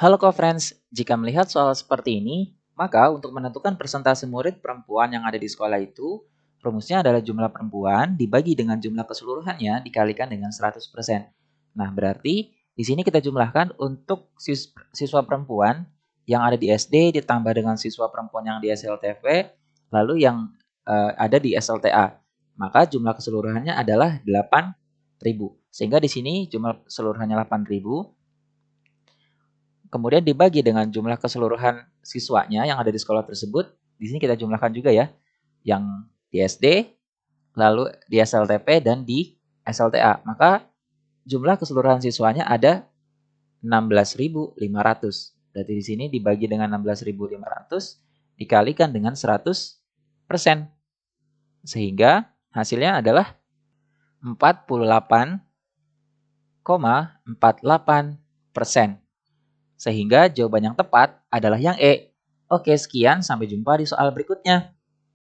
Halo co-friends, jika melihat soal seperti ini, maka untuk menentukan persentase murid perempuan yang ada di sekolah itu, rumusnya adalah jumlah perempuan dibagi dengan jumlah keseluruhannya dikalikan dengan 100%. Nah, berarti di sini kita jumlahkan untuk siswa perempuan yang ada di SD ditambah dengan siswa perempuan yang di SLTV, lalu yang uh, ada di SLTA. Maka jumlah keseluruhannya adalah 8.000. Sehingga di sini jumlah keseluruhannya 8.000 kemudian dibagi dengan jumlah keseluruhan siswanya yang ada di sekolah tersebut. Di sini kita jumlahkan juga ya, yang di SD, lalu di SLTP dan di SLTA. Maka jumlah keseluruhan siswanya ada 16.500. Berarti di sini dibagi dengan 16.500 dikalikan dengan 100%. Sehingga hasilnya adalah 48,48 persen. Sehingga jawaban yang tepat adalah yang E. Oke, sekian. Sampai jumpa di soal berikutnya.